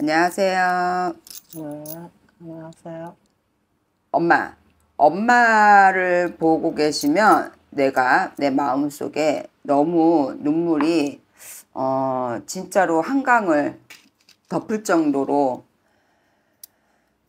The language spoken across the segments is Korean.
안녕하세요. 네, 안녕하세요. 엄마, 엄마를 보고 계시면 내가 내 마음속에 너무 눈물이 어, 진짜로 한강을 덮을 정도로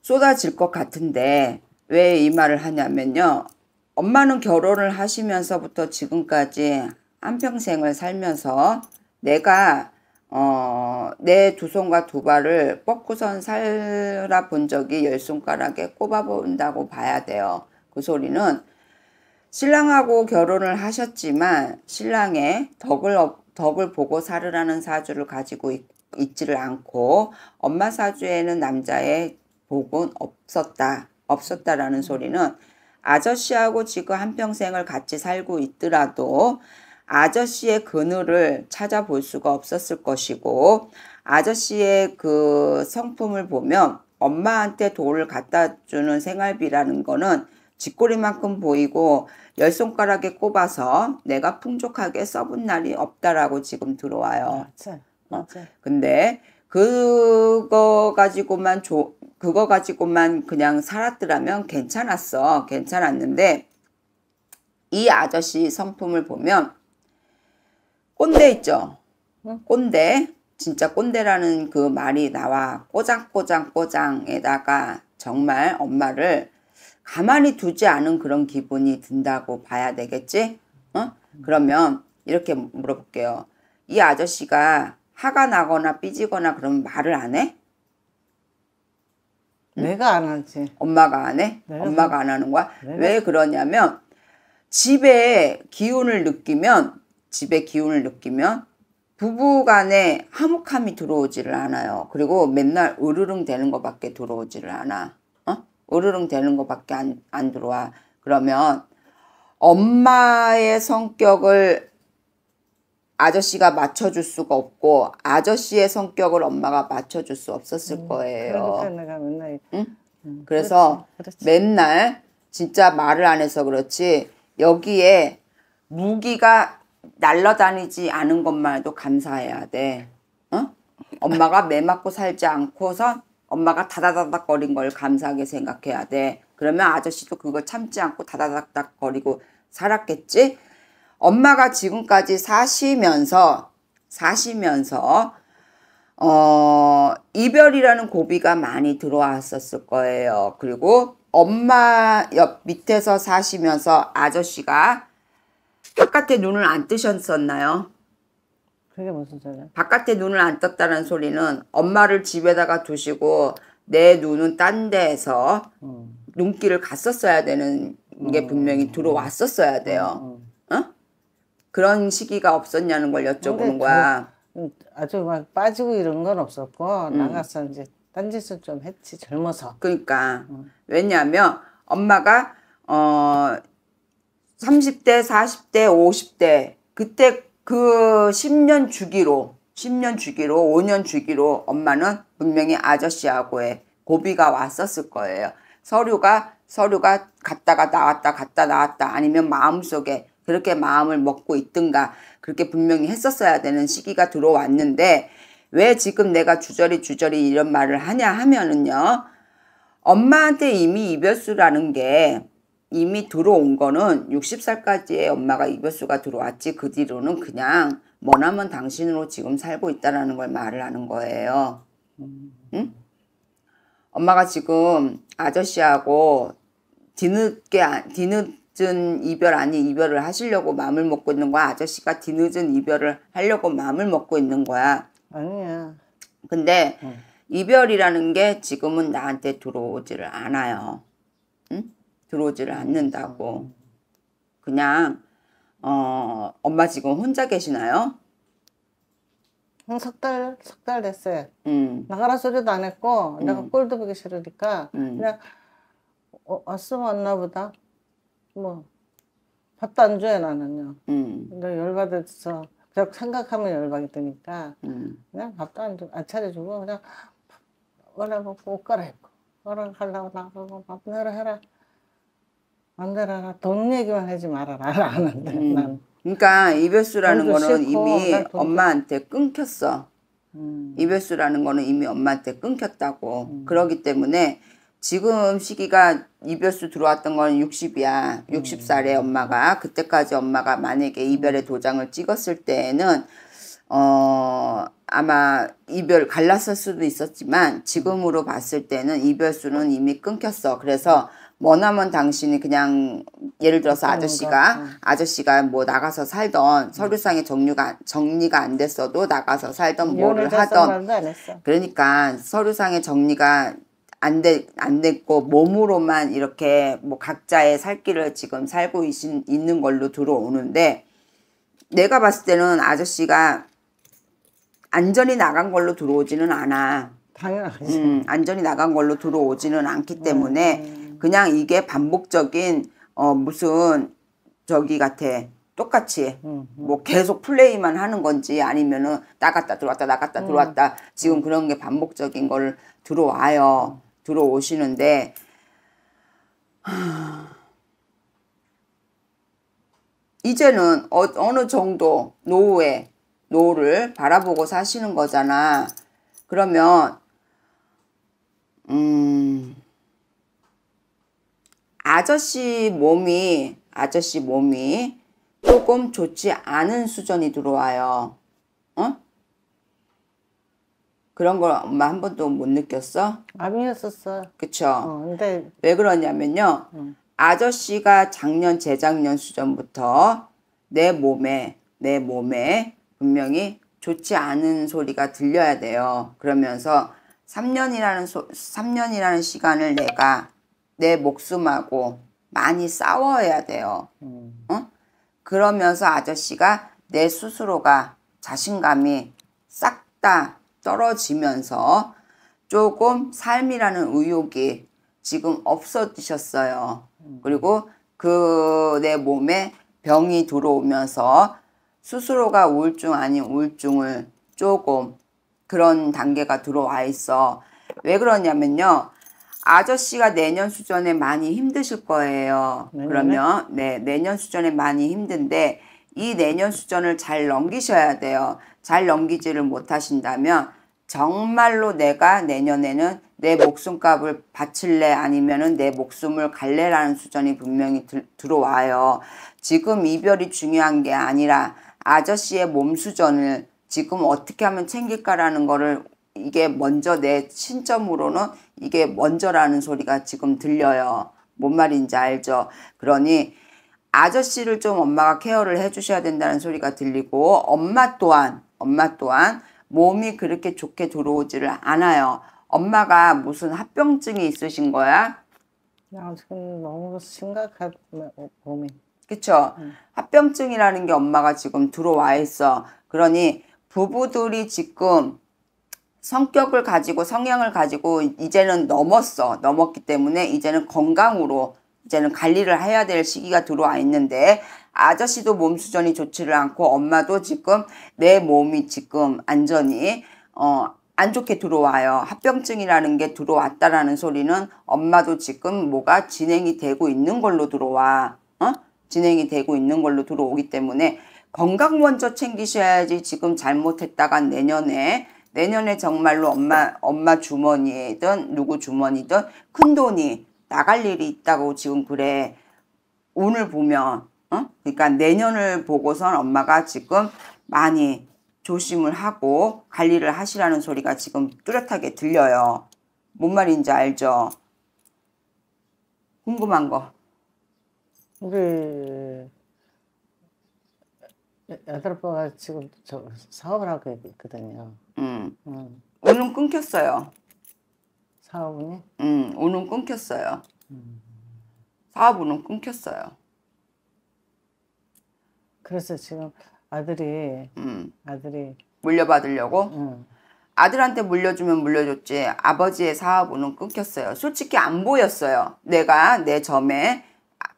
쏟아질 것 같은데 왜 이 말을 하냐면요. 엄마는 결혼을 하시면서부터 지금까지 한평생을 살면서 내가 어, 내 두 손과 두 발을 뻗고선 살아본 적이 열 손가락에 꼽아본다고 봐야 돼요. 그 소리는 신랑하고 결혼을 하셨지만 신랑의 덕을, 덕을 보고 살으라는 사주를 가지고 있, 있지를 않고 엄마 사주에는 남자의 복은 없었다. 없었다라는 소리는 아저씨하고 지금 한평생을 같이 살고 있더라도 아저씨의 그늘을 찾아볼 수가 없었을 것이고 아저씨의 그 성품을 보면 엄마한테 돈을 갖다 주는 생활비라는 거는 쥐꼬리만큼 보이고 열 손가락에 꼽아서 내가 풍족하게 써본 날이 없다라고 지금 들어와요. 맞아, 어? 맞아. 근데 그거 가지고만 조, 그거 가지고만 그냥 살았더라면 괜찮았어. 괜찮았는데 이 아저씨 성품을 보면 꼰대 있죠? 꼰대. 진짜 꼰대라는 그 말이 나와 꼬장꼬장꼬장에다가 정말 엄마를 가만히 두지 않은 그런 기분이 든다고 봐야 되겠지? 어? 그러면 이렇게 물어볼게요. 이 아저씨가 화가 나거나 삐지거나 그러면 말을 안 해? 내가 안 하지. 엄마가 안 해? 엄마가 뭐- 안 하는 거야? 왜 그러냐면 집에 기운을 느끼면 집의 기운을 느끼면 부부간에 화목함이 들어오지를 않아요. 그리고 맨날 으르릉 되는 것밖에 들어오지를 않아. 어? 으르릉 되는 것밖에 안, 안 들어와. 그러면 엄마의 성격을 아저씨가 맞춰줄 수가 없고 아저씨의 성격을 엄마가 맞춰줄 수 없었을 음, 거예요. 음, 그 맨날 응? 음, 그래서 그렇지, 그렇지. 맨날 진짜 말을 안 해서 그렇지 여기에 무기가 날라다니지 않은 것만 해도 감사해야 돼. 어? 엄마가 매 맞고 살지 않고서 엄마가 다다다닥 거린 걸 감사하게 생각해야 돼. 그러면 아저씨도 그걸 참지 않고 다다닥닥 거리고 살았겠지? 엄마가 지금까지 사시면서 사시면서 어, 이별이라는 고비가 많이 들어왔었을 거예요. 그리고 엄마 옆 밑에서 사시면서 아저씨가 바깥에 눈을 안 뜨셨었나요? 그게 무슨 소리야? 바깥에 눈을 안 떴다는 소리는 엄마를 집에다가 두시고 내 눈은 딴 데에서 음. 눈길을 갔었어야 되는 게 음. 분명히 들어왔었어야 돼요. 음. 음. 어? 그런 시기가 없었냐는 걸 여쭤보는 거야. 음, 아주 막 빠지고 이런 건 없었고 음. 나가서 이제 딴짓을 좀 했지 젊어서. 그러니까 왜냐하면 엄마가 어 30대, 40대, 50대 그때 그 10년 주기로 10년 주기로 5년 주기로 엄마는 분명히 아저씨하고의 고비가 왔었을 거예요. 서류가 서류가 갔다가 나왔다 갔다 나왔다 아니면 마음속에 그렇게 마음을 먹고 있든가 그렇게 분명히 했었어야 되는 시기가 들어왔는데 왜 지금 내가 주저리 주저리 이런 말을 하냐 하면은요. 엄마한테 이미 이별수라는 게 이미 들어온 거는 60살까지의 엄마가 이별수가 들어왔지 그 뒤로는 그냥 뭐나면 당신으로 지금 살고 있다라는 걸 말을 하는 거예요. 응? 엄마가 지금 아저씨하고 뒤늦게 아, 뒤늦은 이별 아닌 이별을 하시려고 마음을 먹고 있는 거야. 아저씨가 뒤늦은 이별을 하려고 마음을 먹고 있는 거야. 아니야. 근데 응. 이별이라는 게 지금은 나한테 들어오지를 않아요. 응? 들어오지를 않는다고. 그냥 어, 엄마 지금 혼자 계시나요? 석달 석 달 됐어요. 음. 나가라 소리도 안 했고 음. 내가 꼴도 보기 싫으니까 음. 그냥 어, 왔으면 왔나 보다. 뭐 밥도 안 줘요 나는요. 음. 근데 열받아서 그냥 생각하면 열받이 드니까 음. 그냥 밥도 안, 주, 안 차려주고 그냥 원래 먹고 옷 갈아입고 원래 갈라고 나가고 밥 내라 해라. 안 되라라. 돈 얘기만 하지 말아라. 안 한다. 음. 난. 그러니까 이별수라는 거는 싫고, 이미 엄마한테 끊겼어. 음. 이별수라는 거는 이미 엄마한테 끊겼다고. 음. 그러기 때문에 지금 시기가 이별수 들어왔던 건 60이야. 60살에 음. 엄마가 그때까지 엄마가 만약에 음. 이별의 도장을 찍었을 때에는 어 아마 이별 갈랐을 수도 있었지만 지금으로 봤을 때는 이별수는 이미 끊겼어. 그래서 음. 뭐냐면 당신이 그냥 예를 들어서 아저씨가 어. 아저씨가 뭐 나가서 살던 음. 서류상의 정류가 정리가 안 됐어도 나가서 살던 음, 뭐를 하던 그러니까 서류상의 정리가 안, 되, 안 됐고 몸으로만 이렇게 뭐 각자의 살 길을 지금 살고 있신, 있는 걸로 들어오는데 내가 봤을 때는 아저씨가 안전이 나간 걸로 들어오지는 않아. 당연하지. 음, 안전이 나간 걸로 들어오지는 않기 음, 때문에 음, 음. 그냥 이게 반복적인 어 무슨 저기 같아. 똑같이 음, 음. 뭐 계속 플레이만 하는 건지 아니면은 나갔다 들어왔다 나갔다 음. 들어왔다 지금 그런 게 반복적인 걸 들어와요 음. 들어오시는데 이제는 어, 어느 정도 노후에 노후를 바라보고 사시는 거잖아 그러면 음 아저씨 몸이 아저씨 몸이 조금 좋지 않은 수전이 들어와요. 어? 그런 걸 엄마 한 번도 못 느꼈어? 아니었었어. 그쵸? 어, 근데... 왜 그러냐면요. 응. 음. 아저씨가 작년, 재작년 수전부터 내 몸에, 내 몸에 분명히 좋지 않은 소리가 들려야 돼요. 그러면서 3년이라는 소, 3년이라는 시간을 내가 내 목숨하고 많이 싸워야 돼요. 음. 응? 어? 그러면서 아저씨가 내 스스로가 자신감이 싹 다 떨어지면서 조금 삶이라는 의욕이 지금 없어지셨어요. 음. 그리고 그 내 몸에 병이 들어오면서 스스로가 우울증 아닌 우울증을 조금 그런 단계가 들어와 있어. 왜 그러냐면요. 아저씨가 내년 수전에 많이 힘드실 거예요. 내년에? 네. 그러면 네 내년 수전에 많이 힘든데 이 내년 수전을 잘 넘기셔야 돼요. 잘 넘기지를 못하신다면 정말로 내가 내년에는 내 목숨값을 바칠래 아니면은 내 목숨을 갈래라는 수전이 분명히 들, 들어와요. 지금 이별이 중요한 게 아니라 아저씨의 몸 수전을 지금 어떻게 하면 챙길까라는 거를 이게 먼저 내 신점으로는 이게 먼저라는 소리가 지금 들려요. 뭔 말인지 알죠? 그러니 아저씨를 좀 엄마가 케어를 해주셔야 된다는 소리가 들리고 엄마 또한 엄마 또한 몸이 그렇게 좋게 들어오지를 않아요. 엄마가 무슨 합병증이 있으신 거야? 야 지금 너무 심각한 몸이. 그쵸? 응. 음. 합병증이라는 게 엄마가 지금 들어와 있어. 그러니 부부들이 지금 성격을 가지고 성향을 가지고 이제는 넘었어. 넘었기 때문에 이제는 건강으로 이제는 관리를 해야 될 시기가 들어와 있는데 아저씨도 몸수전이 좋지를 않고 엄마도 지금 내 몸이 지금 안전히 어, 안 좋게 들어와요. 합병증이라는 게 들어왔다라는 소리는 엄마도 지금 뭐가 진행이 되고 있는 걸로 들어와. 어? 진행이 되고 있는 걸로 들어오기 때문에 건강 먼저 챙기셔야지 지금 잘못했다간 내년에 내년에 정말로 엄마 엄마 주머니든 누구 주머니든 큰 돈이 나갈 일이 있다고 지금 그래. 오늘 보면 어? 그러니까 내년을 보고선 엄마가 지금 많이 조심을 하고 관리를 하시라는 소리가 지금 뚜렷하게 들려요. 뭔 말인지 알죠? 궁금한 거. 우리 애들 아빠가 지금 저 사업을 하고 있거든요. 음. 오늘 끊겼어요. 사업이? 음, 오늘 끊겼어요. 음. 사업은 끊겼어요. 그래서 지금 아들이 음. 아들이 물려받으려고 음. 아들한테 물려주면 물려줬지 아버지의 사업은 끊겼어요. 솔직히 안 보였어요. 내가 내 점에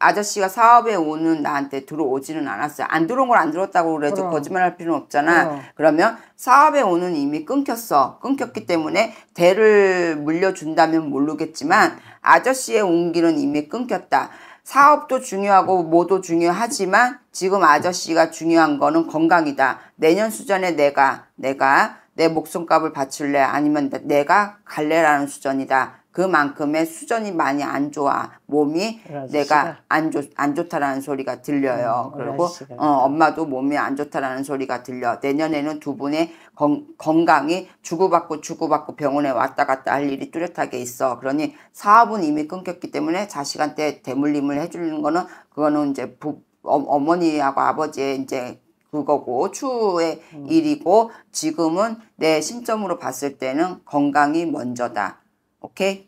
아저씨가 사업에 오는 나한테 들어오지는 않았어요. 안 들어온 걸 안 들었다고 그래도 거짓말할 필요는 없잖아. 어. 그러면 사업에 오는 이미 끊겼어. 끊겼기 때문에 대를 물려준다면 모르겠지만 아저씨의 온기는 이미 끊겼다. 사업도 중요하고 뭐도 중요하지만 지금 아저씨가 중요한 거는 건강이다. 내년 수전에 내가 내가 내 목숨값을 바칠래 아니면 내가 갈래라는 수전이다. 그만큼의 수전이 많이 안 좋아 몸이 내가 안, 좋, 안 좋다라는 소리가 들려요. 음, 그리고 어, 엄마도 몸이 안 좋다라는 소리가 들려. 내년에는 두 분의 건, 건강이 주고받고 주고받고 병원에 왔다 갔다 할 일이 뚜렷하게 있어. 그러니 사업은 이미 끊겼기 때문에 자식한테 대물림을 해주는 거는 그거는 이제 부, 어, 어 머니하고 아버지의 이제 그거고 추후의 음. 일이고 지금은 내 심점으로 봤을 때는 건강이 먼저다. 오케이?